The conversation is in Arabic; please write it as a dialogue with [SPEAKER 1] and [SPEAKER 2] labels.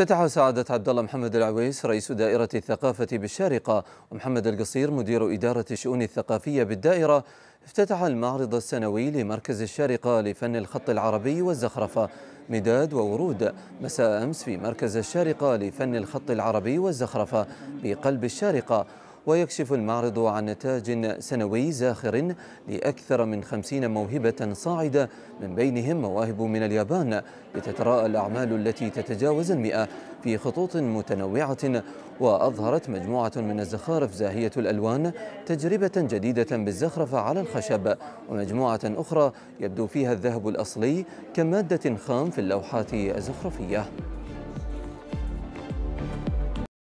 [SPEAKER 1] افتتح سعادة عبد الله محمد العويس رئيس دائرة الثقافة بالشارقة ومحمد القصير مدير إدارة الشؤون الثقافية بالدائرة افتتح المعرض السنوي لمركز الشارقة لفن الخط العربي والزخرفة مداد وورود مساء أمس في مركز الشارقة لفن الخط العربي والزخرفة بقلب الشارقة ويكشف المعرض عن نتاج سنوي زاخر لأكثر من خمسين موهبة صاعدة من بينهم مواهب من اليابان لتتراءى الأعمال التي تتجاوز المئة في خطوط متنوعة وأظهرت مجموعة من الزخارف زاهية الألوان تجربة جديدة بالزخرفة على الخشب ومجموعة أخرى يبدو فيها الذهب الأصلي كمادة خام في اللوحات الزخرفية